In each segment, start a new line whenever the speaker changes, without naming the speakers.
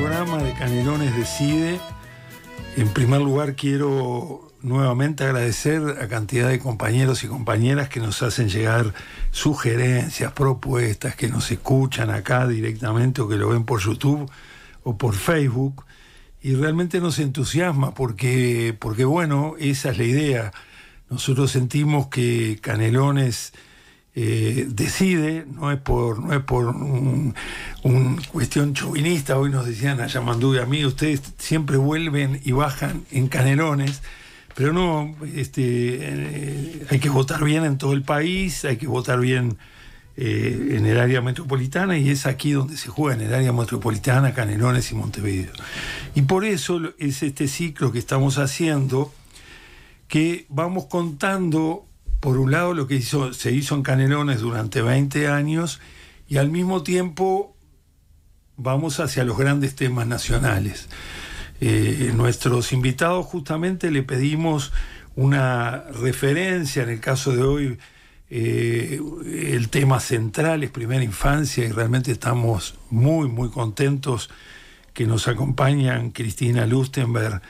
programa de Canelones Decide. En primer lugar quiero nuevamente agradecer a cantidad de compañeros y compañeras que nos hacen llegar sugerencias, propuestas, que nos escuchan acá directamente o que lo ven por YouTube o por Facebook. Y realmente nos entusiasma porque, porque bueno, esa es la idea. Nosotros sentimos que Canelones eh, decide, no es por, no es por un, cuestión chauvinista, hoy nos decían a Yamandú y a mí, ustedes siempre vuelven y bajan en canelones, pero no, este, eh, hay que votar bien en todo el país, hay que votar bien eh, en el área metropolitana y es aquí donde se juega, en el área metropolitana, Canelones y Montevideo. Y por eso es este ciclo que estamos haciendo, que vamos contando por un lado lo que se hizo en Canelones durante 20 años y al mismo tiempo vamos hacia los grandes temas nacionales. Eh, nuestros invitados justamente le pedimos una referencia, en el caso de hoy eh, el tema central es primera infancia y realmente estamos muy, muy contentos que nos acompañan Cristina Lustenberg,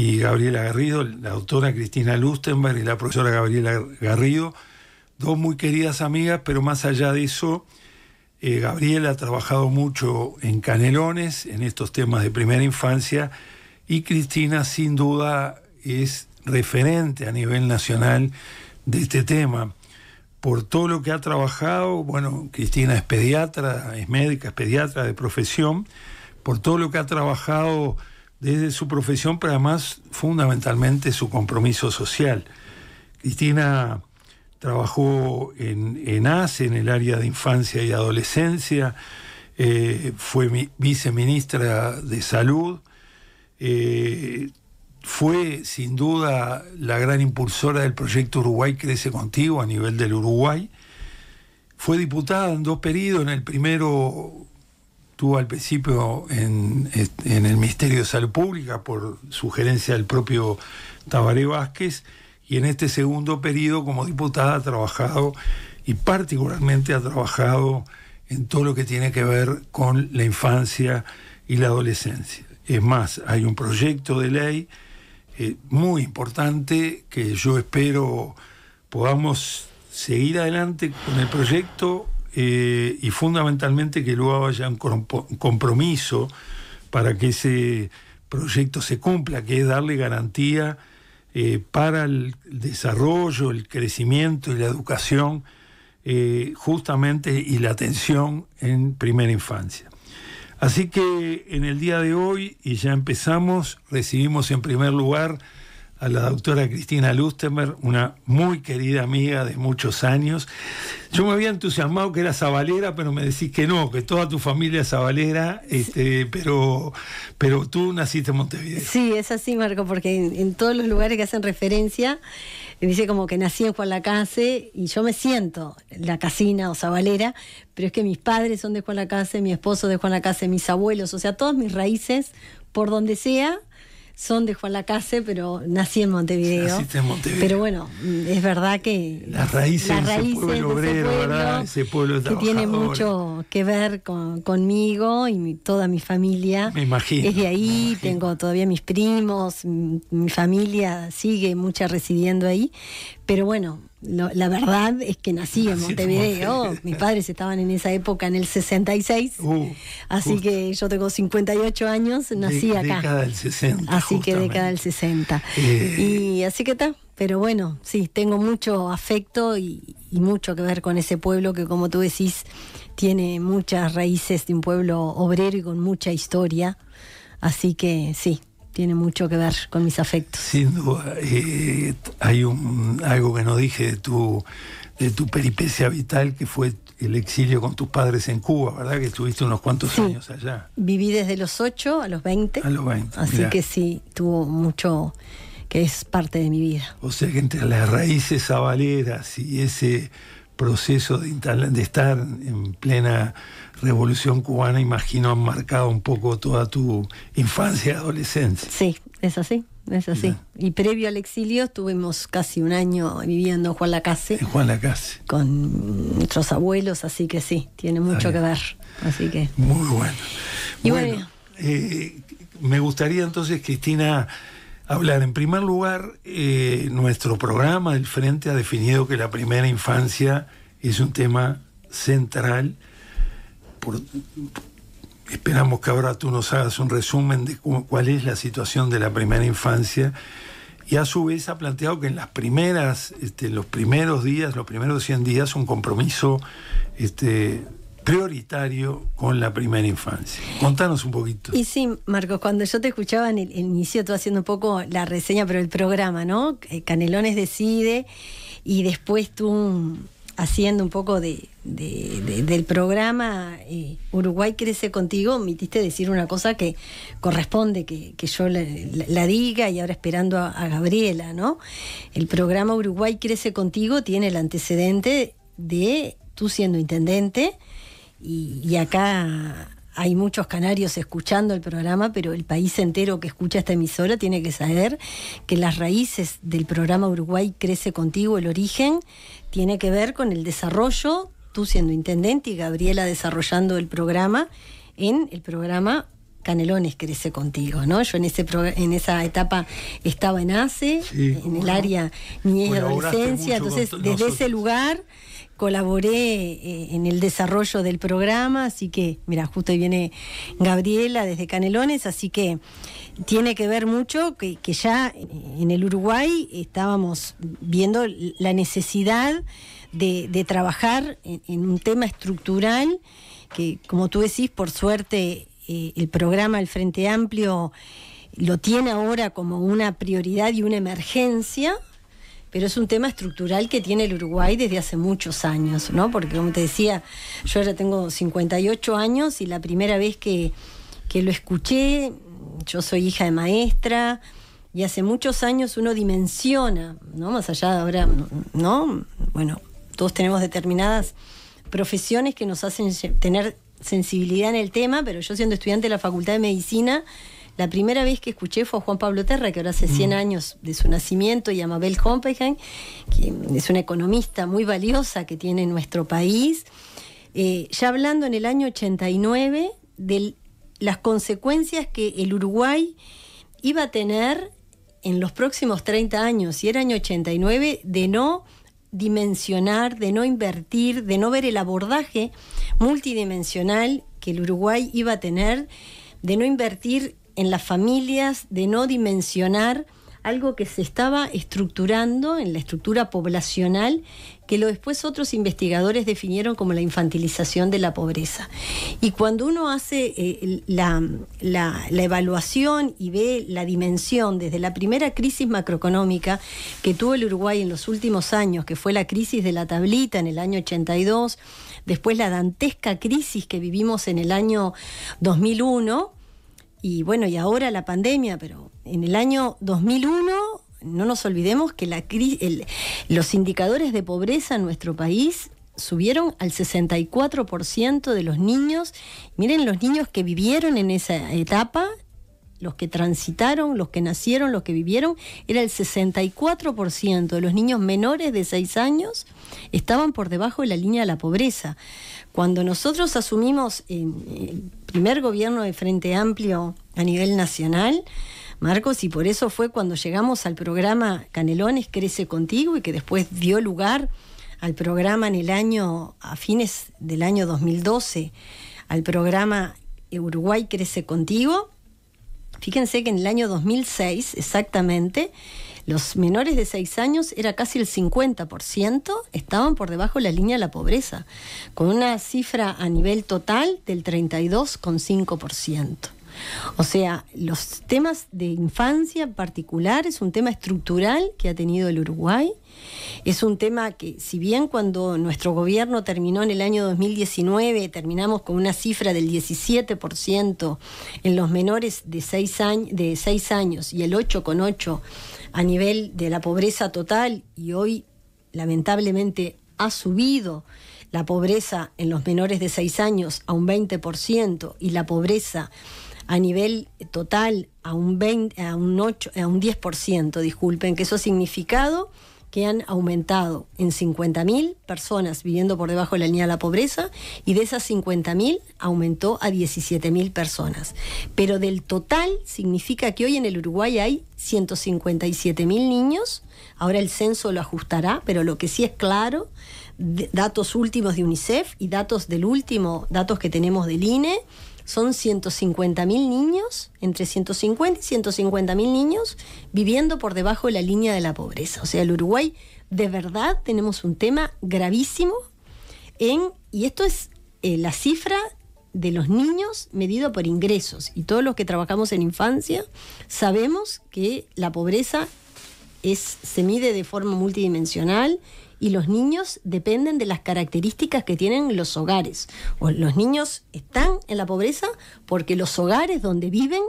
y Gabriela Garrido, la doctora Cristina Lustenberg y la profesora Gabriela Garrido, dos muy queridas amigas, pero más allá de eso, eh, Gabriela ha trabajado mucho en Canelones, en estos temas de primera infancia, y Cristina sin duda es referente a nivel nacional de este tema. Por todo lo que ha trabajado, bueno, Cristina es pediatra, es médica, es pediatra de profesión, por todo lo que ha trabajado desde su profesión, pero además fundamentalmente su compromiso social. Cristina trabajó en, en ACE, en el área de infancia y adolescencia, eh, fue viceministra de salud, eh, fue sin duda la gran impulsora del proyecto Uruguay Crece Contigo a nivel del Uruguay, fue diputada en dos períodos, en el primero estuvo al principio en, el Ministerio de Salud Pública por sugerencia del propio Tabaré Vázquez y en este segundo periodo como diputada ha trabajado y particularmente ha trabajado en todo lo que tiene que ver con la infancia y la adolescencia. Es más, hay un proyecto de ley eh, muy importante que yo espero podamos seguir adelante con el proyecto eh, y fundamentalmente que luego haya un compromiso para que ese proyecto se cumpla, que es darle garantía eh, para el desarrollo, el crecimiento y la educación, eh, justamente y la atención en primera infancia. Así que en el día de hoy, y ya empezamos, recibimos en primer lugar a la doctora Cristina Lustemer, una muy querida amiga de muchos años. Yo me había entusiasmado que era zabalera, pero me decís que no, que toda tu familia es zabalera. este, pero, pero tú naciste en Montevideo.
Sí, es así, Marco, porque en, todos los lugares que hacen referencia, dice como que nací en Juan Lacase y yo me siento la casina o zabalera, pero es que mis padres son de Juan Lacase, mi esposo de Juan Lacase, mis abuelos, o sea, todas mis raíces, por donde sea, son de Juan Lacase, pero nací en Montevideo. Pero bueno, es verdad que las raíces, ese pueblo
obrero, ese pueblo, que tiene mucho
que ver conmigo y toda mi familia. Me imagino. Es de ahí, tengo todavía mis primos, mi, mi familia sigue mucha residiendo ahí, pero bueno, la verdad es que nací en Montevideo. Mis padres estaban en esa época en el 66. Uh, así que yo tengo 58 años, nací acá. Así que década del 60. Eh. Y así que está. Pero bueno, sí, tengo mucho afecto y, y mucho que ver con ese pueblo que, como tú decís, tiene muchas raíces de un pueblo obrero y con mucha historia. Así que sí, tiene mucho que ver con
mis afectos. Sin duda, hay un, algo que no dije de tu, de tu peripecia vital que fue el exilio con tus padres en Cuba, ¿verdad? Que estuviste unos cuantos años allá.
Viví desde los 8 a los 20. A los 20. Así que sí, tuvo mucho que es parte de mi vida.
O sea que entre las raíces avaleras y ese proceso de estar en plena revolución cubana, imagino, ha marcado un poco toda tu infancia y adolescencia. Sí,
es así. Es así. Y previo al exilio estuvimos casi un año viviendo en Juan Lacase. En
Juan Lacase. Con nuestros
abuelos, así que sí, tiene mucho que ver. Así que.
Muy bueno. Y bueno, eh, me gustaría entonces, Cristina, hablar. En primer lugar, eh, nuestro programa del Frente ha definido que la primera infancia es un tema central esperamos que ahora tú nos hagas un resumen de cuál es la situación de la primera infancia. Y a su vez ha planteado que en las primeras, este, los primeros días, los primeros 100 días, un compromiso este, prioritario con la primera infancia. Contanos un poquito.
Y sí, Marcos, cuando yo te escuchaba en el inicio, tú haciendo un poco la reseña, pero el programa, ¿no? Eh, Canelones decide y después tú haciendo un poco del programa Uruguay Crece Contigo, omitiste decir una cosa que corresponde que, yo la, diga y ahora esperando a, Gabriela, ¿no? El programa Uruguay Crece Contigo tiene el antecedente de tú siendo intendente y acá hay muchos canarios escuchando el programa, pero el país entero que escucha esta emisora tiene que saber que las raíces del programa Uruguay Crece Contigo, el origen, tiene que ver con el desarrollo, tú siendo intendente y Gabriela desarrollando el programa, en el programa Canelones crece contigo, ¿no? Yo en ese en esa etapa estaba en ACE, en el área niñez y adolescencia, entonces desde ese lugar colaboré eh, en el desarrollo del programa, así que, mira, justo ahí viene Gabriela desde Canelones, así que tiene que ver mucho que, ya en el Uruguay estábamos viendo la necesidad de, trabajar en, un tema estructural que, como tú decís, por suerte eh, el programa El Frente Amplio lo tiene ahora como una prioridad y una emergencia, pero es un tema estructural que tiene el Uruguay desde hace muchos años, ¿no? Porque como te decía, yo ahora tengo 58 años y la primera vez que lo escuché yo soy hija de maestra y hace muchos años uno dimensiona, ¿no? Más allá de ahora, ¿no? Bueno, todos tenemos determinadas profesiones que nos hacen tener sensibilidad en el tema, pero yo siendo estudiante de la Facultad de Medicina, la primera vez que escuché fue a Juan Pablo Terra, que ahora hace 100 mm. años de su nacimiento, y a Mabel Hompeheim, que es una economista muy valiosa que tiene nuestro país, eh, ya hablando en el año 89 del las consecuencias que el Uruguay iba a tener en los próximos 30 años, si era año 89, de no dimensionar, de no invertir, de no ver el abordaje multidimensional que el Uruguay iba a tener, de no invertir en las familias, de no dimensionar algo que se estaba estructurando en la estructura poblacional que lo después otros investigadores definieron como la infantilización de la pobreza. Y cuando uno hace eh, la, evaluación y ve la dimensión desde la primera crisis macroeconómica que tuvo el Uruguay en los últimos años, que fue la crisis de la tablita en el año 82, después la dantesca crisis que vivimos en el año 2001, y bueno, y ahora la pandemia, pero en el año 2001 no nos olvidemos que la los indicadores de pobreza en nuestro país subieron al 64% de los niños. Miren los niños que vivieron en esa etapa, los que transitaron, los que nacieron, los que vivieron, era el 64% de los niños menores de 6 años estaban por debajo de la línea de la pobreza. Cuando nosotros asumimos, primer gobierno de Frente Amplio a nivel nacional, Marcos, y por eso fue cuando llegamos al programa Canelones Crece Contigo y que después dio lugar al programa en el año, a fines del año 2012, al programa Uruguay Crece Contigo. Fíjense que en el año 2006, exactamente, los menores de 6 años era casi el 50%, estaban por debajo de la línea de la pobreza, con una cifra a nivel total del 32,5%. O sea, los temas de infancia en particular es un tema estructural que ha tenido el Uruguay. Es un tema que, si bien cuando nuestro gobierno terminó en el año 2019, terminamos con una cifra del 17% en los menores de 6, años, años y el 8,8% a nivel de la pobreza total y hoy lamentablemente ha subido la pobreza en los menores de 6 años a un 20% y la pobreza a nivel total a un a un 8, a un 10%, disculpen, que eso ha significado que han aumentado en 50.000 personas viviendo por debajo de la línea de la pobreza y de esas 50.000 aumentó a 17.000 personas. Pero del total significa que hoy en el Uruguay hay 157.000 niños, ahora el censo lo ajustará, pero lo que sí es claro, datos últimos de UNICEF y datos del último, datos que tenemos del INE, son 150.000 niños, entre 150 y 150.000 niños, viviendo por debajo de la línea de la pobreza. O sea, el Uruguay de verdad tenemos un tema gravísimo en, y esto es eh, la cifra de los niños medido por ingresos. Y todos los que trabajamos en infancia sabemos que la pobreza es, se mide de forma multidimensional y los niños dependen de las características que tienen los hogares. O los niños están en la pobreza porque los hogares donde viven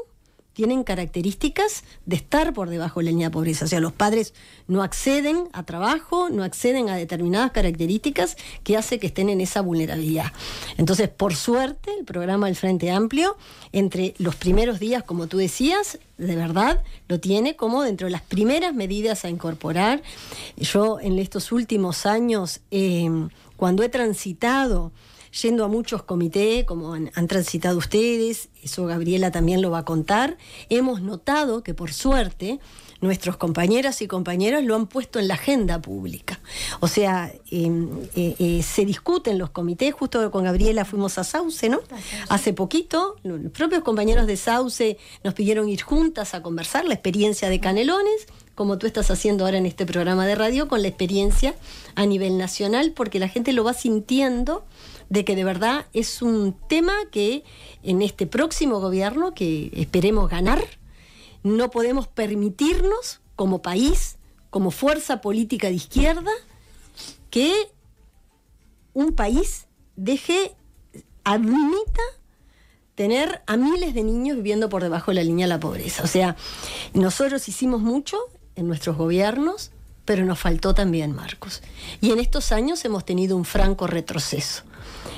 tienen características de estar por debajo de la línea de pobreza. O sea, los padres no acceden a trabajo, no acceden a determinadas características que hace que estén en esa vulnerabilidad. Entonces, por suerte, el programa del Frente Amplio, entre los primeros días, como tú decías, de verdad lo tiene como dentro de las primeras medidas a incorporar. Yo en estos últimos años, eh, cuando he transitado yendo a muchos comités, como han, transitado ustedes, eso Gabriela también lo va a contar. Hemos notado que por suerte nuestros compañeras y compañeros lo han puesto en la agenda pública. O sea, em, eh, eh, se discuten los comités, justo con Gabriela fuimos a Sauce, ¿no? Hace poquito, los propios compañeros de Sauce nos pidieron ir juntas a conversar la experiencia de Canelones, como tú estás haciendo ahora en este programa de radio, con la experiencia a nivel nacional, porque la gente lo va sintiendo de que de verdad es un tema que en este próximo gobierno, que esperemos ganar, no podemos permitirnos como país, como fuerza política de izquierda, que un país deje, admita tener a miles de niños viviendo por debajo de la línea de la pobreza. O sea, nosotros hicimos mucho en nuestros gobiernos, pero nos faltó también, Marcos. Y en estos años hemos tenido un franco retroceso.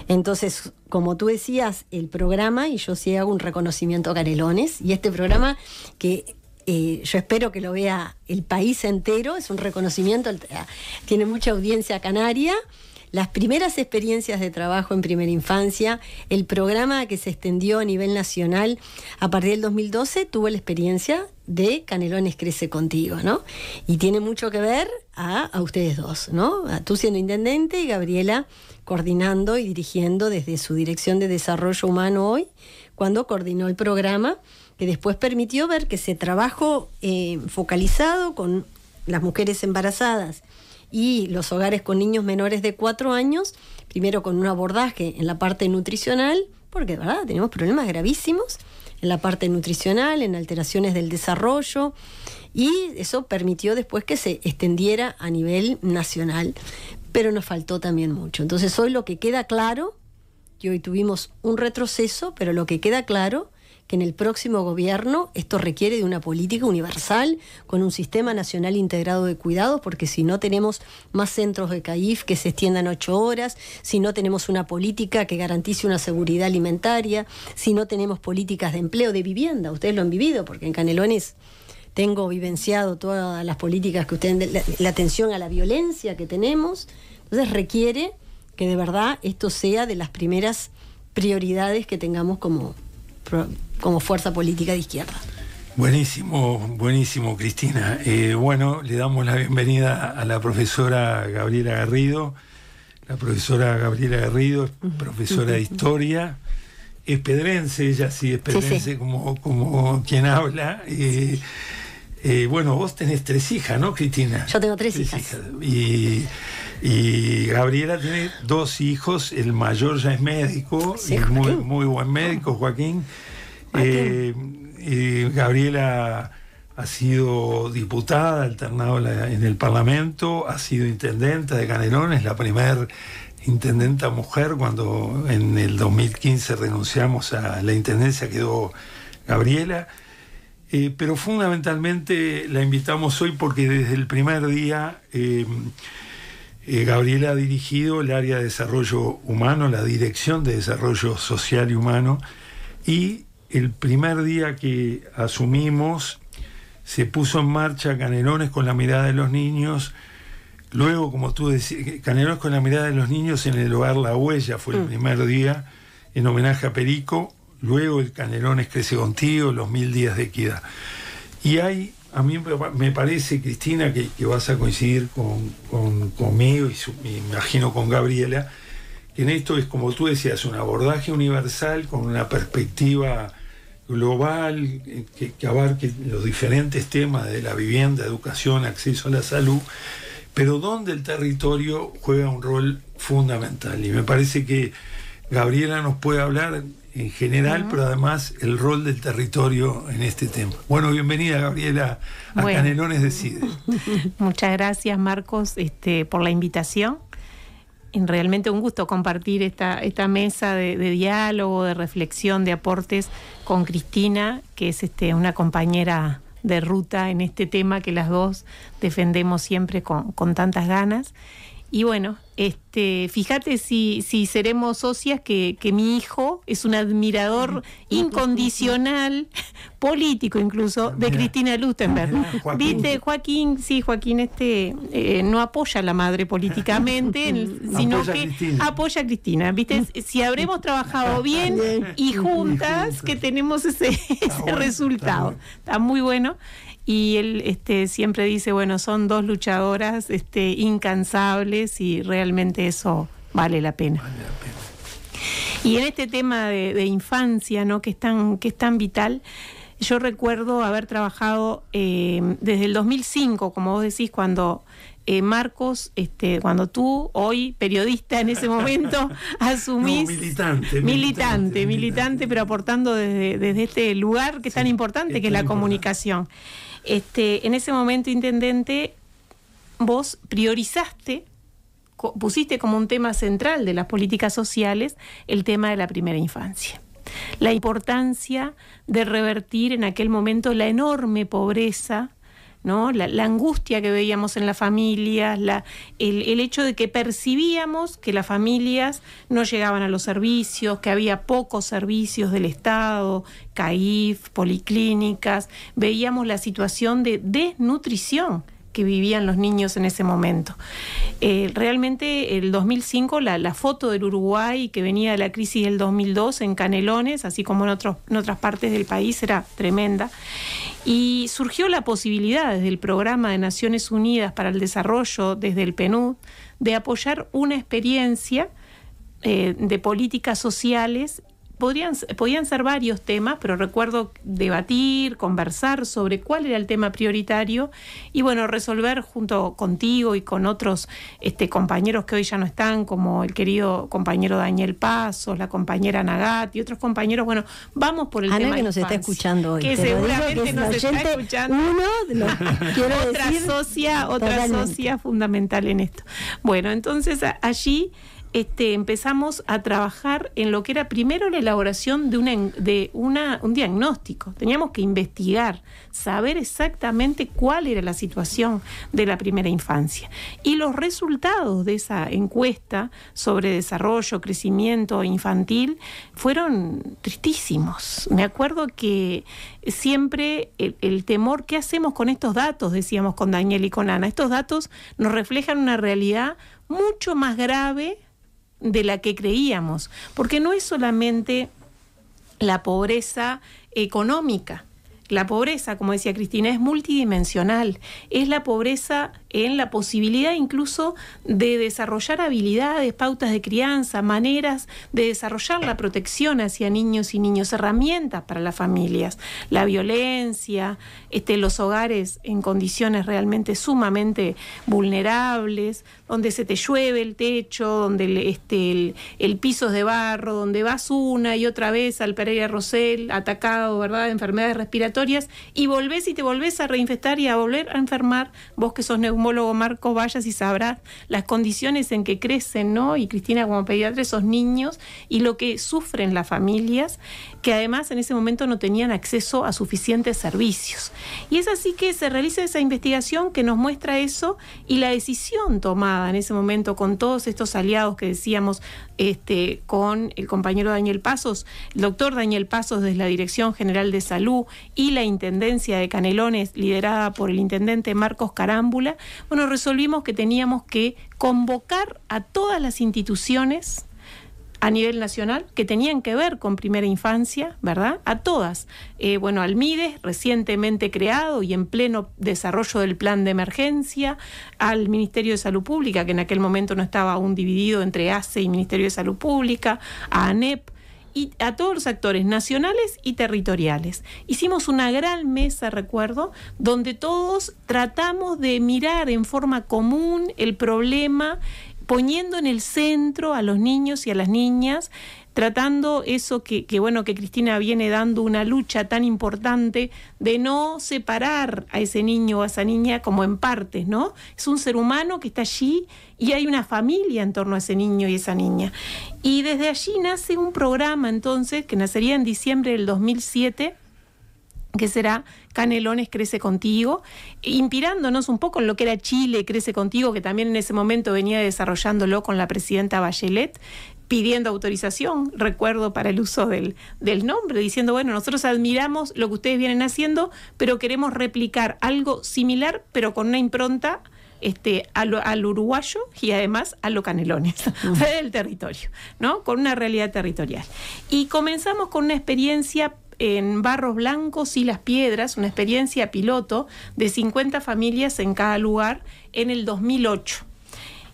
Entonces, como tú decías, el programa, y yo sí hago un reconocimiento a Canelones, y este programa que eh, yo espero que lo vea el país entero, es un reconocimiento, ah, tiene mucha audiencia canaria. Las primeras experiencias de trabajo en primera infancia, el programa que se extendió a nivel nacional a partir del 2012 tuvo la experiencia de Canelones Crece Contigo, ¿no? Y tiene mucho que ver a, ustedes dos, ¿no? A tú siendo intendente y Gabriela coordinando y dirigiendo desde su dirección de desarrollo humano hoy, cuando coordinó el programa que después permitió ver que ese trabajo eh, focalizado con las mujeres embarazadas y los hogares con niños menores de cuatro años, primero con un abordaje en la parte nutricional, porque verdad tenemos problemas gravísimos en la parte nutricional, en alteraciones del desarrollo, y eso permitió después que se extendiera a nivel nacional, pero nos faltó también mucho. Entonces hoy lo que queda claro, y hoy tuvimos un retroceso, pero lo que queda claro que en el próximo gobierno esto requiere de una política universal con un sistema nacional integrado de cuidados, porque si no tenemos más centros de CAIF que se extiendan ocho horas, si no tenemos una política que garantice una seguridad alimentaria, si no tenemos políticas de empleo, de vivienda, ustedes lo han vivido, porque en Canelones tengo vivenciado todas las políticas que ustedes, la, la atención a la violencia que tenemos, entonces requiere que de verdad esto sea de las primeras prioridades que tengamos como como fuerza política de izquierda.
Buenísimo, buenísimo, Cristina. Eh, bueno, le damos la bienvenida a la profesora Gabriela Garrido. La profesora Gabriela Garrido profesora de historia, es ella sí es pedrense Como, como quien habla. Eh, eh, bueno, vos tenés tres hijas, ¿no, Cristina? Yo tengo tres, hijas. Y, Gabriela tiene dos hijos, el mayor ya es médico, muy, muy buen médico, Joaquín. Eh, eh, Gabriela ha sido diputada, alternado en el Parlamento, ha sido intendenta de Canelones, la primer intendenta mujer cuando en el 2015 renunciamos a la intendencia quedó Gabriela. Eh, pero fundamentalmente la invitamos hoy porque desde el primer día Gabriela ha dirigido el área de desarrollo humano, la dirección de desarrollo social y humano, y el primer día que asumimos, se puso en marcha Canelones con la mirada de los niños. Luego, como tú decías, Canelones con la mirada de los niños en el hogar La Huella fue el mm. primer día, en homenaje a Perico. Luego el Canelones crece contigo, los mil días de equidad. Y hay, a mí me parece, Cristina, que, vas a coincidir con, conmigo y me imagino con Gabriela, que en esto es, como tú decías, un abordaje universal con una perspectiva global eh, que, abarque los diferentes temas de la vivienda, educación, acceso a la salud, pero donde el territorio juega un rol fundamental. Y me parece que Gabriela nos puede hablar en general, pero además el rol del territorio en este tema. Bueno, bienvenida Gabriela a Canelones Canelones Decide.
Muchas gracias Marcos este, por la invitación realmente un gusto compartir esta, esta mesa de, diálogo, de reflexión, de aportes con Cristina, que es este, una compañera de ruta en este tema que las dos defendemos siempre con, con tantas ganas. Y bueno, este, fíjate si, si seremos socias que, mi hijo es un admirador incondicional, político incluso, de Cristina Lustenberg. Viste, Joaquín, sí, Joaquín este eh, no apoya a la madre políticamente, sino que apoya a Cristina. Viste, mm. si habremos trabajado bien y juntas, que tenemos ese resultado. Está muy bueno y él este, siempre dice, bueno, son dos luchadoras este, incansables y realmente eso vale la pena. Y en este tema de, infancia, ¿no? que es tan, que es tan vital, yo recuerdo haber trabajado eh, desde el 2005, como vos decís, cuando eh, Marcos, este, cuando tú, hoy periodista en ese momento, asumís... militante, militante, militante, pero aportando desde, este lugar que es tan importante que es la comunicación. Este, en ese momento, intendente, vos priorizaste, pusiste como un tema central de las políticas sociales el tema de la primera infancia. La importancia de revertir en aquel momento la enorme pobreza ¿no? La, angustia que veíamos en las familias, la, el, el, hecho de que percibíamos que las familias no llegaban a los servicios, que había pocos servicios del Estado, CAIF, policlínicas, veíamos la situación de desnutrición que vivían los niños en ese momento. Eh, realmente el 2005, la, foto del Uruguay que venía de la crisis del 2002 en Canelones, así como en, otras partes del país, era tremenda. Y surgió la posibilidad desde el programa de Naciones Unidas para el Desarrollo, desde el PNUD, de apoyar una experiencia eh, de políticas sociales podrían, podían ser varios temas, pero recuerdo debatir, conversar sobre cuál era el tema prioritario y bueno, resolver junto contigo y con otros este, compañeros que hoy ya no están, como el querido compañero Daniel Pasos, la compañera Nagat y otros compañeros, bueno, vamos por el tema que nos está escuchando hoy. Que seguramente nos está escuchando. otra otra socia fundamental en esto. Bueno, entonces allí este, empezamos a trabajar en lo que era primero la elaboración de, una, de un diagnóstico. Teníamos que investigar, saber exactamente cuál era la situación de la primera infancia. Y los resultados de esa encuesta sobre desarrollo, crecimiento infantil fueron tristísimos. Me acuerdo que siempre el, el temor, ¿qué hacemos con estos datos? Decíamos con Daniel y con Ana. Estos datos nos reflejan una realidad mucho más grave de la que creíamos, porque no es solamente la pobreza económica, la pobreza, como decía Cristina, es multidimensional. Es la pobreza en la posibilidad incluso de desarrollar habilidades, pautas de crianza, maneras de desarrollar la protección hacia niños y niños, herramientas para las familias, la violencia, este, los hogares en condiciones realmente sumamente vulnerables, donde se te llueve el techo, donde el, este, el, piso es de barro, donde vas una y otra vez al Pereira Rosel atacado, ¿verdad?, de enfermedades respiratorias y volvés y te volvés a reinfectar y a volver a enfermar. Vos que sos neumólogo, Marco, vayas y sabrás las condiciones en que crecen, ¿no? Y Cristina como pediatra, esos niños y lo que sufren las familias, que además en ese momento no tenían acceso a suficientes servicios. Y es así que se realiza esa investigación que nos muestra eso y la decisión tomada en ese momento con todos estos aliados que decíamos, este, con el compañero Daniel Pasos, el doctor Daniel Pasos desde la Dirección General de Salud y la Intendencia de Canelones, liderada por el intendente Marcos Carámbula, bueno, resolvimos que teníamos que convocar a todas las instituciones a nivel nacional que tenían que ver con primera infancia, ¿verdad? A todas. Eh, bueno, Almides, recientemente creado y en pleno desarrollo del plan de emergencia, al Ministerio de Salud Pública, que en aquel momento no estaba aún dividido entre ACE y Ministerio de Salud Pública, a ANEP, y a todos los actores nacionales y territoriales. Hicimos una gran mesa, recuerdo, donde todos tratamos de mirar en forma común el problema poniendo en el centro a los niños y a las niñas tratando eso que, bueno, que Cristina viene dando una lucha tan importante de no separar a ese niño o a esa niña como en partes, ¿no? Es un ser humano que está allí y hay una familia en torno a ese niño y esa niña. Y desde allí nace un programa entonces que nacería en diciembre del 2007 que será Canelones Crece Contigo, inspirándonos un poco en lo que era Chile Crece Contigo, que también en ese momento venía desarrollándolo con la presidenta Bachelet, pidiendo autorización, recuerdo, para el uso del, del nombre, diciendo, bueno, nosotros admiramos lo que ustedes vienen haciendo, pero queremos replicar algo similar, pero con una impronta este, al, uruguayo y además a los canelones, mm. del territorio, ¿no? Con una realidad territorial. Y comenzamos con una experiencia en Barros Blancos y Las Piedras, una experiencia piloto de 50 familias en cada lugar en el 2008.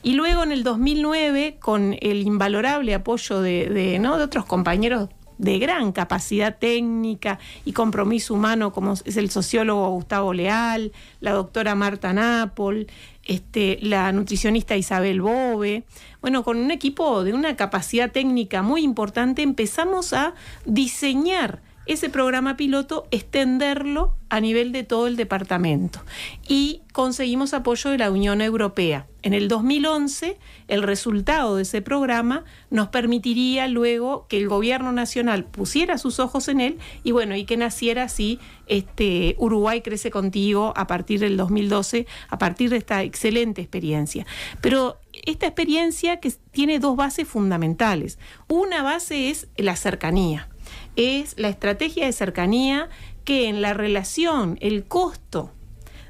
Y luego en el 2009, con el invalorable apoyo de, ¿no? de otros compañeros de gran capacidad técnica y compromiso humano, como es el sociólogo Gustavo Leal, la doctora Marta Napol, este, la nutricionista Isabel Bove. Bueno, con un equipo de una capacidad técnica muy importante empezamos a diseñar ese programa piloto, extenderlo a nivel de todo el departamento. Y conseguimos apoyo de la Unión Europea. En el 2011, el resultado de ese programa nos permitiría luego que el gobierno nacional pusiera sus ojos en él y bueno, y que naciera así este, Uruguay crece contigo a partir del 2012, a partir de esta excelente experiencia. Pero esta experiencia que tiene dos bases fundamentales. Una base es la cercanía es la estrategia de cercanía que en la relación, el costo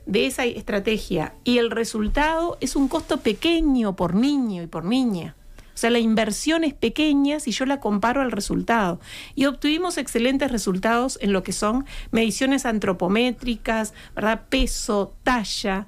de esa estrategia y el resultado es un costo pequeño por niño y por niña. O sea, la inversión es pequeña si yo la comparo al resultado. Y obtuvimos excelentes resultados en lo que son mediciones antropométricas, ¿verdad? peso, talla,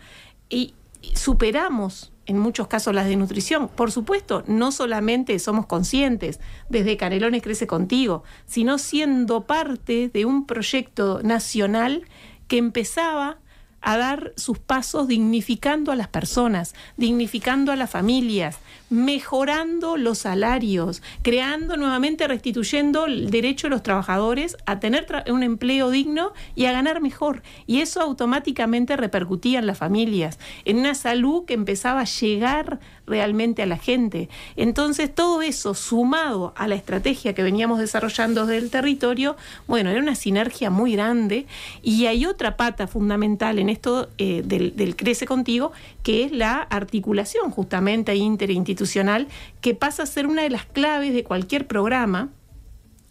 y superamos en muchos casos las de nutrición. Por supuesto, no solamente somos conscientes, desde Canelones Crece Contigo, sino siendo parte de un proyecto nacional que empezaba a dar sus pasos dignificando a las personas, dignificando a las familias, mejorando los salarios, creando nuevamente, restituyendo el derecho de los trabajadores a tener un empleo digno y a ganar mejor. Y eso automáticamente repercutía en las familias, en una salud que empezaba a llegar realmente a la gente. Entonces todo eso sumado a la estrategia que veníamos desarrollando desde el territorio, bueno, era una sinergia muy grande. Y hay otra pata fundamental en esto eh, del, del Crece Contigo, que es la articulación justamente interinstitucional que pasa a ser una de las claves de cualquier programa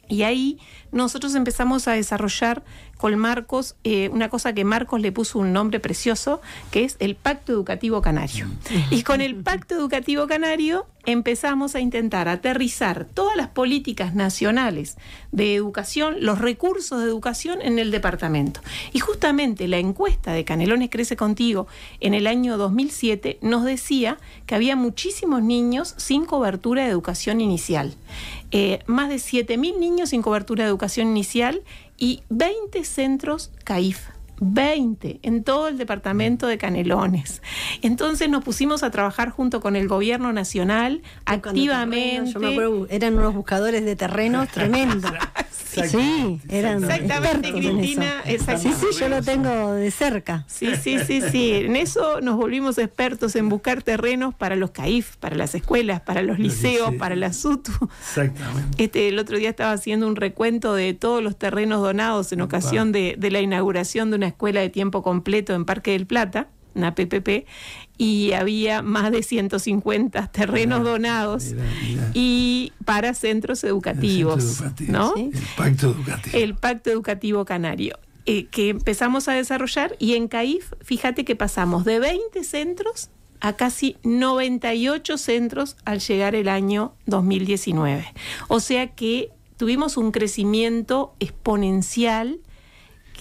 y ahí nosotros empezamos a desarrollar con Marcos eh, una cosa que Marcos le puso un nombre precioso, que es el Pacto Educativo Canario. Mm. Y con el Pacto Educativo Canario empezamos a intentar aterrizar todas las políticas nacionales de educación, los recursos de educación en el departamento. Y justamente la encuesta de Canelones Crece Contigo en el año 2007 nos decía que había muchísimos niños sin cobertura de educación inicial. Eh, más de 7.000 niños sin cobertura de educación inicial y 20 centros CAIF. 20 en todo el departamento de Canelones. Entonces nos pusimos a trabajar junto con el gobierno nacional activamente. yo me acuerdo, eran unos buscadores de terrenos tremendos. Sí, eran Exactamente, Cristina. Exactamente. Sí, sí, yo lo tengo de cerca. Sí, sí, sí, sí. En eso nos volvimos expertos en buscar terrenos para los CAIF, para las escuelas, para los liceos, para la SUTU.
Exactamente.
Este, el otro día estaba haciendo un recuento de todos los terrenos donados en ocasión de, de la inauguración de una escuela de tiempo completo en Parque del Plata una PPP, y había más de 150 terrenos ah, donados y para centros educativos, ¿no? El
pacto educativo.
El pacto educativo canario eh, que empezamos a desarrollar y en CAIF, fíjate que pasamos de 20 centros a casi 98 centros al llegar el año 2019. O sea que tuvimos un crecimiento exponencial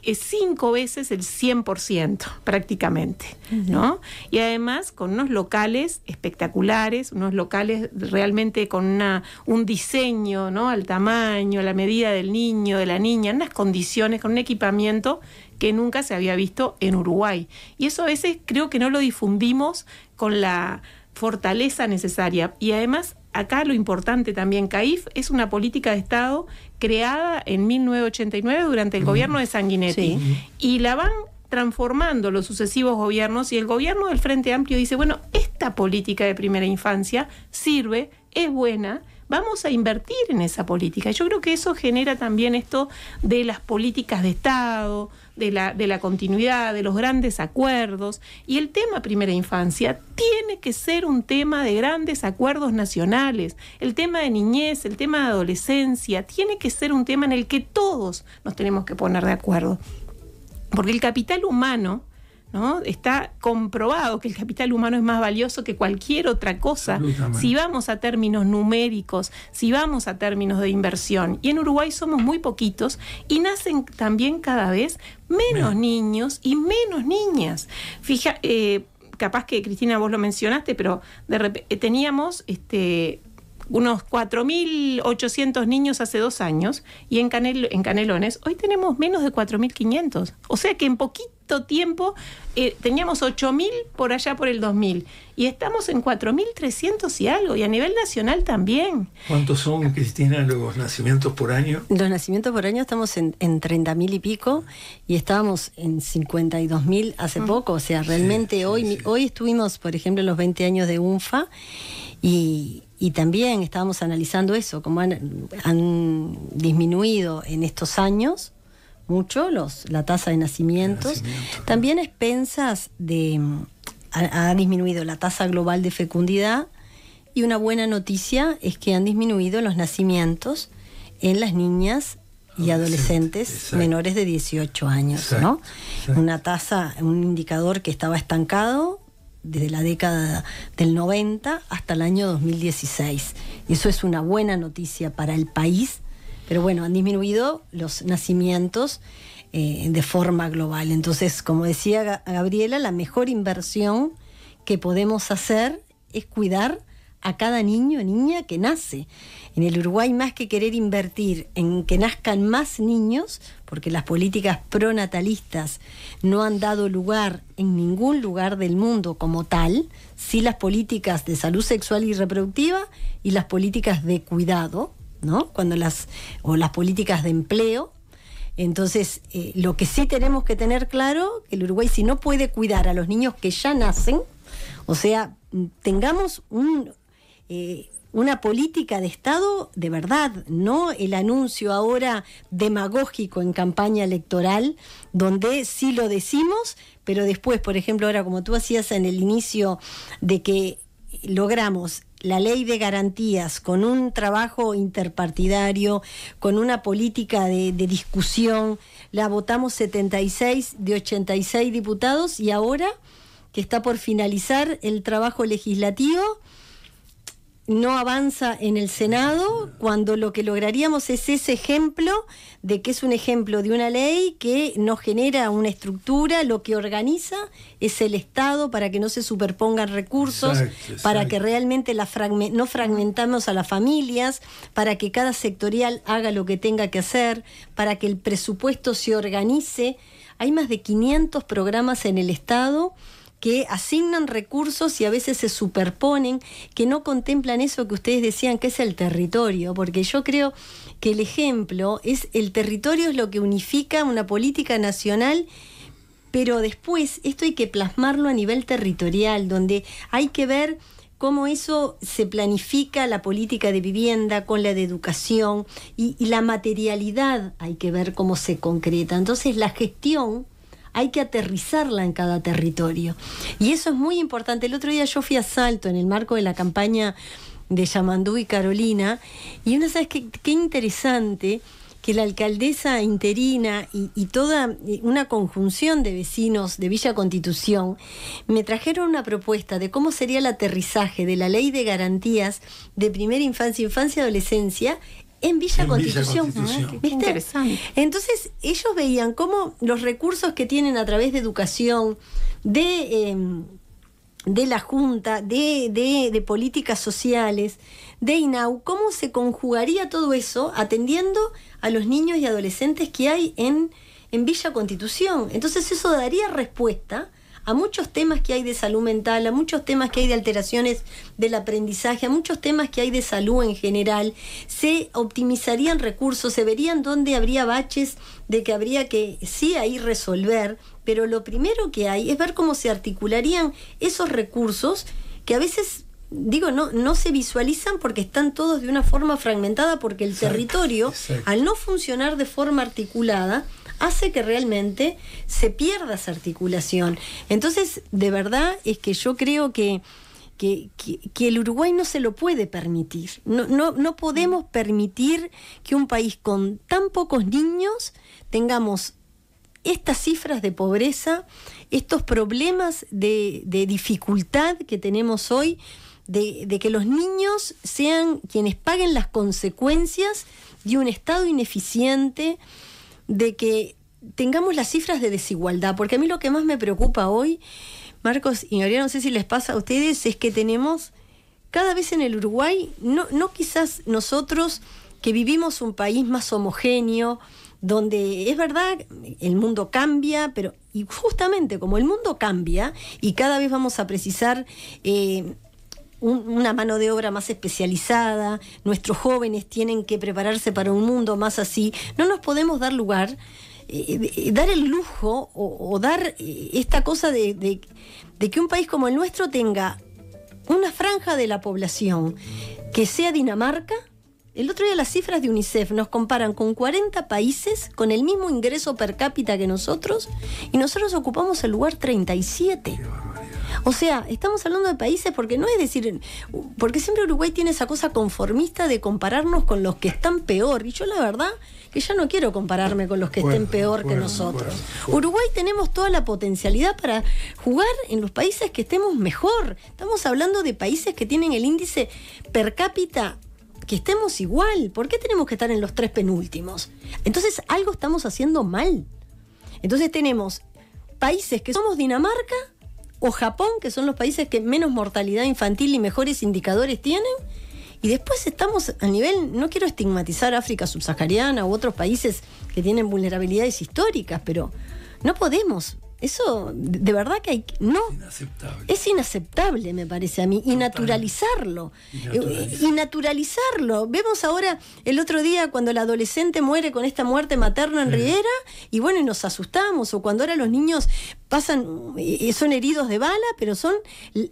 es cinco veces el 100% prácticamente, ¿no? Y además con unos locales espectaculares, unos locales realmente con una, un diseño, ¿no? Al tamaño, a la medida del niño, de la niña, en unas condiciones, con un equipamiento que nunca se había visto en Uruguay. Y eso a veces creo que no lo difundimos con la fortaleza necesaria. Y además acá lo importante también, CAIF es una política de Estado creada en 1989 durante el mm. gobierno de Sanguinetti. Y la van transformando los sucesivos gobiernos y el gobierno del Frente Amplio dice, bueno, esta política de primera infancia sirve, es buena vamos a invertir en esa política. Yo creo que eso genera también esto de las políticas de Estado, de la, de la continuidad, de los grandes acuerdos. Y el tema primera infancia tiene que ser un tema de grandes acuerdos nacionales. El tema de niñez, el tema de adolescencia, tiene que ser un tema en el que todos nos tenemos que poner de acuerdo. Porque el capital humano Está comprobado que el capital humano es más valioso que cualquier otra cosa. Si vamos a términos numéricos, si vamos a términos de inversión. Y en Uruguay somos muy poquitos y nacen también cada vez menos niños y menos niñas. Fija, eh, capaz que Cristina vos lo mencionaste, pero de eh, teníamos este unos 4.800 niños hace dos años y en, en Canelones hoy tenemos menos de 4.500. O sea que en poquito tiempo eh, teníamos 8.000 por allá por el 2000 y estamos en 4.300 y algo, y a nivel nacional también.
¿Cuántos son, Cristina, los nacimientos por año?
Los nacimientos por año estamos
en, 30.000 y pico, y estábamos en 52.000 hace poco, o sea, realmente hoy, hoy estuvimos, por ejemplo, los 20 años de UNFA, y, y también estábamos analizando eso, cómo han, disminuido en estos años mucho los, la tasa de nacimientos. También expensas de... Ha, disminuido la tasa global de fecundidad y una buena noticia es que han disminuido los nacimientos en las niñas y adolescentes menores de 18 años, Una tasa, un indicador que estaba estancado desde la década del 90 hasta el año 2016. Y eso es una buena noticia para el país, pero bueno, han disminuido los nacimientos eh, de forma global. Entonces, como decía Gabriela, la mejor inversión que podemos hacer es cuidar a cada niño, o niña que nace. En el Uruguay, más que querer invertir en que nazcan más niños, porque las políticas pronatalistas no han dado lugar en ningún lugar del mundo como tal, si las políticas de salud sexual y reproductiva y las políticas de cuidado, ¿no? Cuando las, o las políticas de empleo, entonces, eh, lo que sí tenemos que tener claro, que el Uruguay si no puede cuidar a los niños que ya nacen, o sea, mm, tengamos un, eh, una política de Estado de verdad, no el anuncio ahora demagógico en campaña electoral, donde sí lo decimos, pero después, por ejemplo, ahora como tú hacías en el inicio de que logramos la ley de garantías, con un trabajo interpartidario, con una política de, discusión. La votamos 76 de 86 diputados y ahora que está por finalizar el trabajo legislativo, no avanza en el Senado cuando lo que lograríamos es ese ejemplo de que es un ejemplo de una ley que no genera una estructura, lo que organiza es el Estado para que no se superpongan recursos, para que realmente la no fragmentamos a las familias, para que cada sectorial haga lo que tenga que hacer, para que el presupuesto se organice. Hay más de 500 programas en el Estado que asignan recursos y a veces se superponen, que no contemplan eso que ustedes decían que es el territorio, porque yo creo que el ejemplo es el territorio es lo que unifica una política nacional pero después esto hay que plasmarlo a nivel territorial, donde hay que ver cómo eso se planifica la política de vivienda con la de educación y, la materialidad hay que ver cómo se concreta. Entonces la gestión hay que aterrizarla en cada territorio. Y eso es muy importante. El otro día yo fui a Salto en el marco de la campaña de Yamandú y Carolina, y una sabes qué, interesante que la alcaldesa interina y, y, toda una conjunción de vecinos de Villa Constitución me trajeron una propuesta de cómo sería el aterrizaje de la ley de garantías de primera infancia, infancia y adolescencia en Villa Constitución. Interesante. Entonces, ellos veían cómo los recursos que tienen a través de educación, de, em, de la Junta, de, de, de, políticas sociales, de INAU, cómo se conjugaría todo eso atendiendo a los niños y adolescentes que hay en, en Villa Constitución. Entonces, eso daría respuesta a muchos temas que hay de salud mental, a muchos temas que hay de alteraciones del aprendizaje, a muchos temas que hay de salud en general, se optimizarían recursos, se verían dónde habría baches de que habría que sí ahí resolver, pero lo primero que hay es ver cómo se articularían esos recursos que a veces digo, no, no se visualizan porque están todos de una forma fragmentada, porque el territorio, al no funcionar de forma articulada, hace que realmente se pierda esa articulación. Entonces, de verdad es que yo creo que... Que, el Uruguay no se lo puede permitir. No, podemos mm. permitir que un país con tan pocos niños tengamos estas cifras de pobreza, estos problemas de, dificultad que tenemos hoy, de que los niños sean quienes paguen las consecuencias de un Estado ineficiente, de que tengamos las cifras de desigualdad, porque a mí lo que más me preocupa hoy, Marcos y María, no sé si les pasa a ustedes, es que tenemos cada vez en el Uruguay, no, quizás nosotros que vivimos un país más homogéneo, donde es verdad, el mundo cambia, pero y justamente como el mundo cambia y cada vez vamos a precisar eh, una mano de obra más especializada, nuestros jóvenes tienen que prepararse para un mundo más así. No nos podemos dar lugar, eh, eh, dar el lujo o, dar eh, esta cosa de, de que un país como el nuestro tenga una franja de la población que sea Dinamarca, el otro día las cifras de UNICEF nos comparan con 40 países con el mismo ingreso per cápita que nosotros y nosotros ocupamos el lugar 37. O sea, estamos hablando de países porque no es decir, porque siempre Uruguay tiene esa cosa conformista de compararnos con los que están peor. Y yo la verdad que ya no quiero compararme con los que estén peor que nosotros. Uruguay tenemos toda la potencialidad para jugar en los países que estemos mejor. Estamos hablando de países que tienen el índice per cápita que estemos igual. ¿Por qué tenemos que estar en los tres penúltimos? Entonces algo estamos haciendo mal. Entonces tenemos países que somos Dinamarca, o Japón, que son los países que menos mortalidad infantil y mejores indicadores tienen. Y después estamos a nivel, no quiero estigmatizar África subsahariana u otros países que tienen vulnerabilidades históricas, pero no podemos eso de verdad que hay no inaceptable. es inaceptable me parece a mí y naturalizarlo y naturalizarlo vemos ahora el otro día cuando la adolescente muere con esta muerte materna en Riera y bueno y nos asustamos o cuando ahora los niños pasan eh, son heridos de bala pero son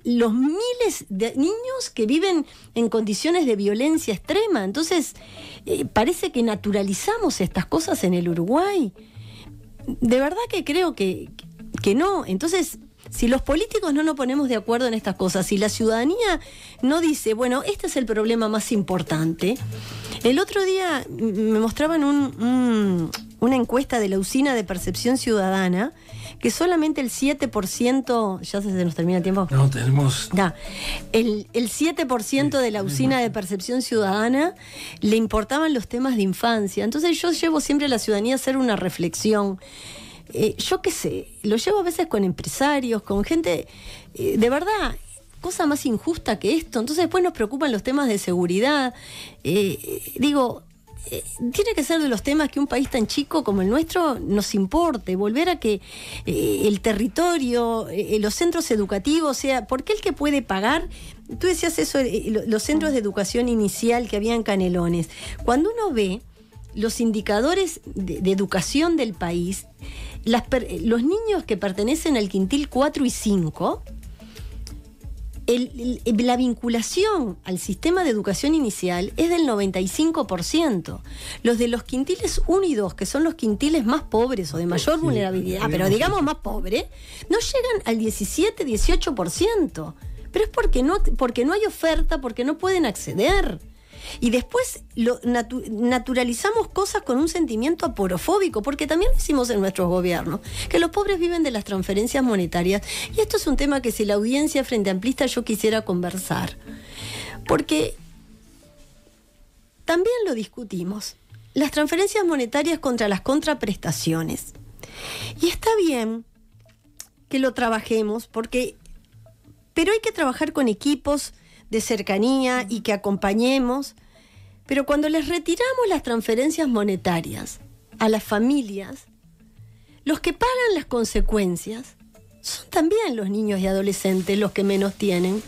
los miles de niños que viven en condiciones de violencia extrema entonces eh, parece que naturalizamos estas cosas en el Uruguay de verdad que creo que, que no. Entonces, si los políticos no nos ponemos de acuerdo en estas cosas, si la ciudadanía no dice, bueno, este es el problema más importante. El otro día me mostraban un, una encuesta de la usina de percepción ciudadana que solamente el 7%, ya se nos termina el tiempo. No, tenemos... el, el 7% de la usina de percepción ciudadana le importaban los temas de infancia. Entonces yo llevo siempre a la ciudadanía a hacer una reflexión. Eh, yo qué sé, lo llevo a veces con empresarios, con gente, eh, de verdad, cosa más injusta que esto. Entonces después nos preocupan los temas de seguridad. Eh, digo, tiene que ser de los temas que un país tan chico como el nuestro nos importe, volver a que el territorio, los centros educativos, o sea, porque el que puede pagar, tú decías eso, los centros de educación inicial que habían Canelones, cuando uno ve los indicadores de educación del país, los niños que pertenecen al quintil 4 y 5, la vinculación al sistema de educación inicial es del 95%. Los de los quintiles 1 y 2, que son los quintiles más pobres o de oh, mayor vulnerabilidad, pero digamos más pobres, no llegan al 17-18%. Pero es porque no, porque no hay oferta, porque no pueden acceder. Y después naturalizamos cosas con un sentimiento aporofóbico, porque también lo hicimos en nuestros gobiernos, que los pobres viven de las transferencias monetarias. Y esto es un tema que si la audiencia frente amplista yo quisiera conversar, porque también lo discutimos. Las transferencias monetarias contra las contraprestaciones. Y está bien que lo trabajemos, porque... Pero hay que trabajar con equipos de cercanía y que acompañemos. Pero cuando les retiramos las transferencias monetarias a las familias, los que pagan las consecuencias son también los niños y adolescentes los que menos tienen.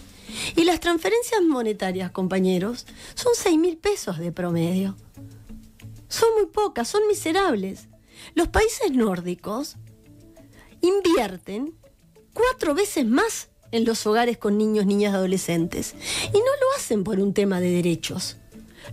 Y las transferencias monetarias, compañeros, son 6 mil pesos de promedio. Son muy pocas, son miserables. Los países nórdicos invierten cuatro veces más en los hogares con niños, niñas, adolescentes. Y no lo hacen por un tema de derechos.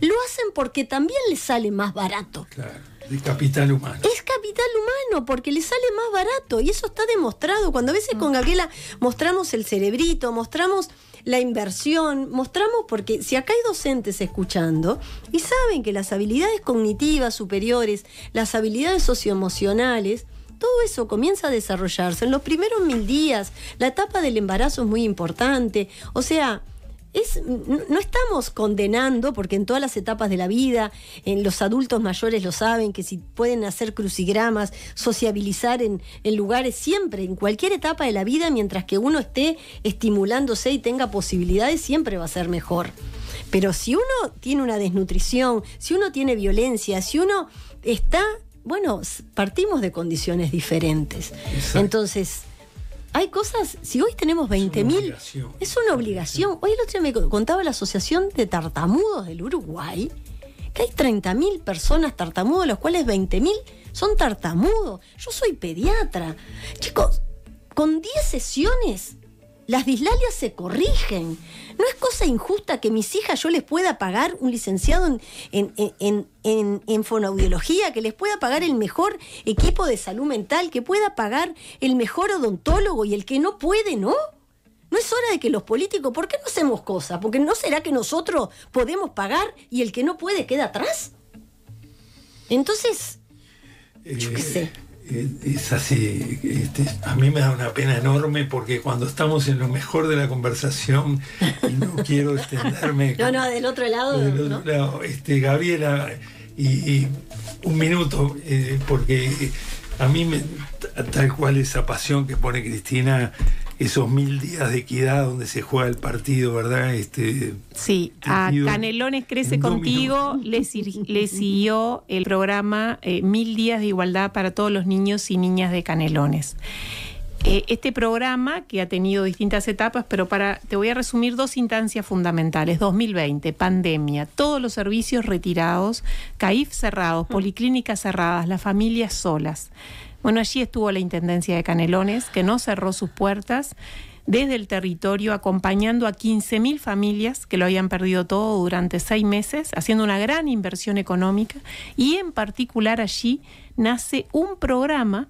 Lo hacen porque también les sale más barato. Claro,
es capital humano. Es
capital humano porque les sale más barato y eso está demostrado. Cuando a veces con mm. Gabriela mostramos el cerebrito, mostramos la inversión, mostramos porque si acá hay docentes escuchando y saben que las habilidades cognitivas superiores, las habilidades socioemocionales, todo eso comienza a desarrollarse en los primeros mil días. La etapa del embarazo es muy importante. O sea, es, no estamos condenando, porque en todas las etapas de la vida, en los adultos mayores lo saben, que si pueden hacer crucigramas, sociabilizar en, en, lugares, siempre, en cualquier etapa de la vida, mientras que uno esté estimulándose y tenga posibilidades, siempre va a ser mejor. Pero si uno tiene una desnutrición, si uno tiene violencia, si uno está bueno, partimos de condiciones diferentes. Entonces, hay cosas, si hoy tenemos 20.000, es, es una obligación. Hoy el otro día me contaba la Asociación de Tartamudos del Uruguay, que hay 30.000 personas tartamudos, de los cuales 20.000 son tartamudos. Yo soy pediatra. Chicos, con 10 sesiones las dislalias se corrigen. No es cosa injusta que mis hijas yo les pueda pagar un licenciado en, en, fonoaudiología, que les pueda pagar el mejor equipo de salud mental, que pueda pagar el mejor odontólogo y el que no puede, ¿no? No es hora de que los políticos, ¿por qué no hacemos cosas? Porque no será que nosotros podemos pagar y el que no puede queda atrás. Entonces, yo qué eh, sé.
Eh, es así, este, a mí me da una pena enorme porque cuando estamos en lo mejor de la conversación, y no quiero extenderme. no,
no, del otro lado.
Del este, Gabriela, un minuto, eh, porque a mí me, tal cual esa pasión que pone Cristina esos mil días de equidad donde se juega el partido, ¿verdad? Este, sí, a Canelones
Crece Contigo le, siguió el programa eh, Mil Días de Igualdad para todos los niños y niñas de Canelones. Eh, este programa, que ha tenido distintas etapas, pero para, te voy a resumir dos instancias fundamentales. 2020, pandemia, todos los servicios retirados, CAIF cerrados, policlínicas cerradas, las familias solas. Bueno, allí estuvo la Intendencia de Canelones, que no cerró sus puertas desde el territorio, acompañando a 15.000 familias que lo habían perdido todo durante seis meses, haciendo una gran inversión económica. Y en particular allí nace un programa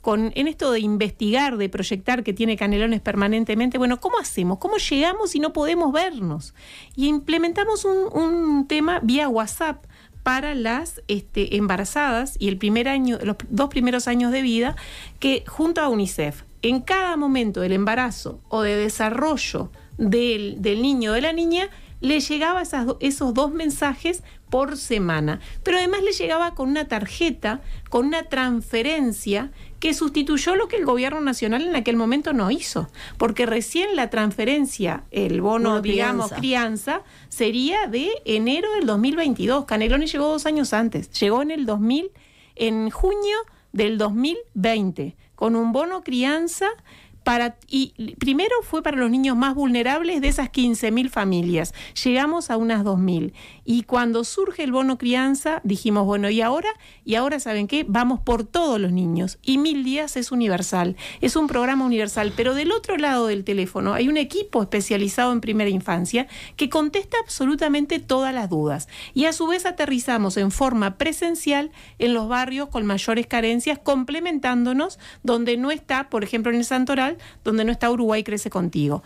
con, en esto de investigar, de proyectar que tiene Canelones permanentemente, bueno, ¿cómo hacemos? ¿Cómo llegamos si no podemos vernos? Y implementamos un tema vía WhatsApp para las este, embarazadas y el primer año, los dos primeros años de vida, que junto a UNICEF, en cada momento del embarazo o de desarrollo del, niño o de la niña, le llegaba esas, esos dos mensajes por semana. Pero además le llegaba con una tarjeta, con una transferencia que sustituyó lo que el gobierno nacional en aquel momento no hizo, porque recién la transferencia, el bono, digamos, crianza. crianza, sería de enero del 2022. Canelones llegó dos años antes, llegó en el 2000, en junio del 2020, con un bono crianza y primero fue para los niños más vulnerables de esas 15.000 familias. Llegamos a unas 2.000. Y cuando surge el bono crianza, dijimos, bueno, ¿y ahora? Y ahora, ¿saben qué? Vamos por todos los niños. Y Mil Días es universal. Es un programa universal. Pero del otro lado del teléfono hay un equipo especializado en primera infancia que contesta absolutamente todas las dudas. Y a su vez aterrizamos en forma presencial en los barrios con mayores carencias, complementándonos donde no está, por ejemplo, en el Santoral, donde no está Uruguay Crece Contigo.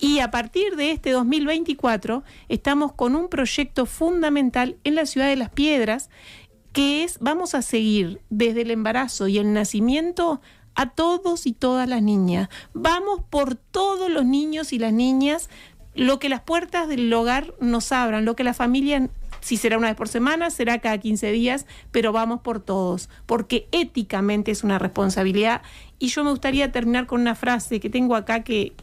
Y a partir de este 2024 estamos con un proyecto fundamental en la ciudad de Las Piedras, que es, vamos a seguir desde el embarazo y el nacimiento a todos y todas las niñas. Vamos por todos los niños y las niñas, lo que las puertas del hogar nos abran, lo que las familias si será una vez por semana, será cada 15 días, pero vamos por todos, porque éticamente es una responsabilidad. Y yo me gustaría terminar con una frase que tengo acá que,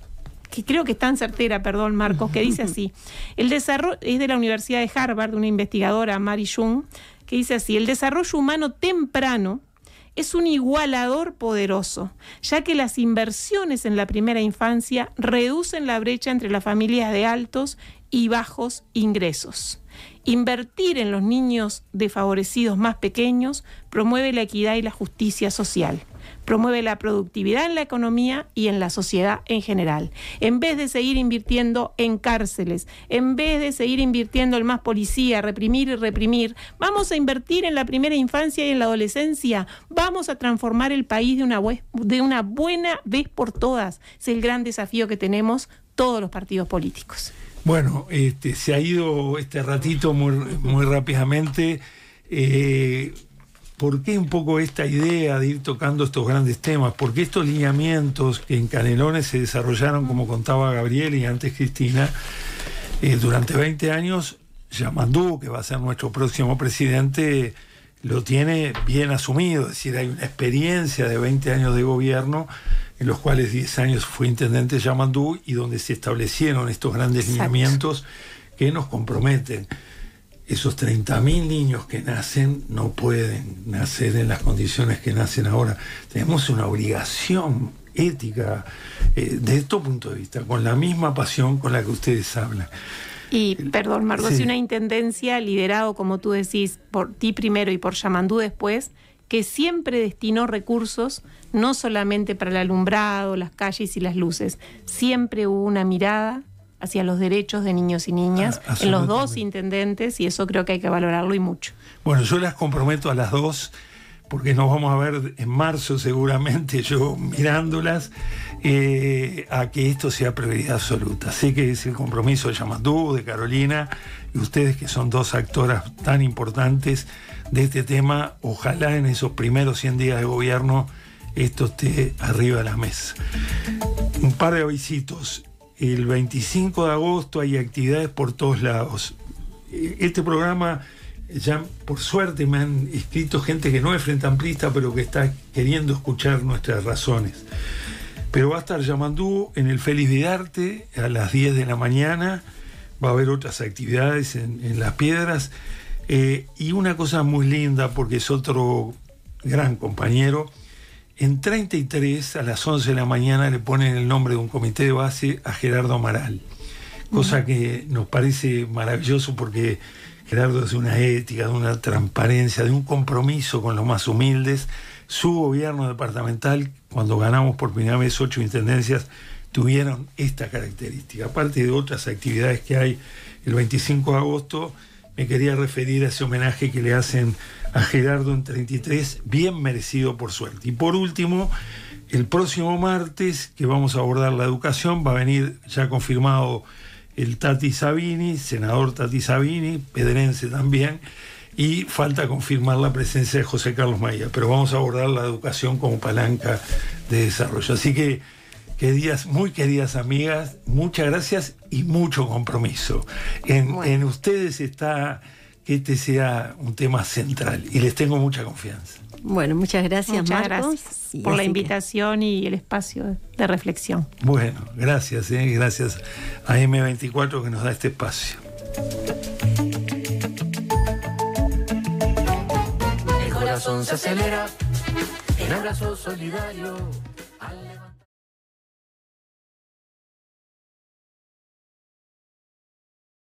que creo que es tan certera, perdón Marcos, que dice así. El desarrollo es de la Universidad de Harvard, una investigadora, Mary Jung, que dice así, el desarrollo humano temprano es un igualador poderoso, ya que las inversiones en la primera infancia reducen la brecha entre las familias de altos y bajos ingresos. Invertir en los niños desfavorecidos más pequeños promueve la equidad y la justicia social, promueve la productividad en la economía y en la sociedad en general. En vez de seguir invirtiendo en cárceles, en vez de seguir invirtiendo en más policía, reprimir y reprimir, vamos a invertir en la primera infancia y en la adolescencia. Vamos a transformar el país de una, de una buena vez por todas. Es el gran desafío que tenemos todos los partidos políticos.
Bueno, este, se ha ido este ratito muy, rápidamente. Eh, ¿Por qué un poco esta idea de ir tocando estos grandes temas? Porque estos lineamientos que en Canelones se desarrollaron, como contaba Gabriel y antes Cristina, eh, durante 20 años, Yamandú, que va a ser nuestro próximo presidente, lo tiene bien asumido, es decir, hay una experiencia de 20 años de gobierno, en los cuales 10 años fue intendente de Yamandú y donde se establecieron estos grandes lineamientos que nos comprometen. Esos 30.000 niños que nacen no pueden nacer en las condiciones que nacen ahora. Tenemos una obligación ética, eh, de desde este punto de vista, con la misma pasión con la que ustedes hablan.
Y perdón, Marcos, una intendencia liderado, como tú decís, por ti primero y por Yamandú después, que siempre destinó recursos no solamente para el alumbrado, las calles y las luces, siempre hubo una mirada hacia los derechos de niños y niñas ah, en los dos intendentes y eso creo que hay que valorarlo y mucho.
Bueno, yo las comprometo a las dos porque nos vamos a ver en marzo seguramente yo mirándolas, eh, a que esto sea prioridad absoluta. Sé que es el compromiso de Yamandú, de Carolina, y ustedes que son dos actoras tan importantes de este tema, ojalá en esos primeros 100 días de gobierno esto esté arriba de la mesa. Un par de avisitos. El 25 de agosto hay actividades por todos lados. Este programa ya por suerte me han escrito gente que no es frente amplista, pero que está queriendo escuchar nuestras razones. Pero va a estar Yamandú en el Feliz de Arte a las 10 de la mañana, va a haber otras actividades en, Las Piedras. Eh, y una cosa muy linda, porque es otro gran compañero, en 33 a las 11 de la mañana le ponen el nombre de un comité de base a Gerardo Amaral, cosa que nos parece maravilloso porque Gerardo es una ética, de una transparencia, de un compromiso con los más humildes. Su gobierno departamental, cuando ganamos por primera vez ocho intendencias, tuvieron esta característica. Aparte de otras actividades que hay el 25 de agosto, me quería referir a ese homenaje que le hacen a Gerardo en 33, bien merecido por suerte. Y por último, el próximo martes, que vamos a abordar la educación, va a venir ya confirmado el Tati Sabini, senador Tati Sabini, pedrense también, y falta confirmar la presencia de José Carlos Maya, pero vamos a abordar la educación como palanca de desarrollo. Así que, queridas, muy queridas amigas, muchas gracias y mucho compromiso. en ustedes está que este sea un tema central y les tengo mucha confianza.
Bueno, muchas gracias, Marcos. por la invitación y el espacio de reflexión.
Bueno, gracias, eh, gracias a M24 que nos da este espacio. El corazón se acelera el abrazo solidario.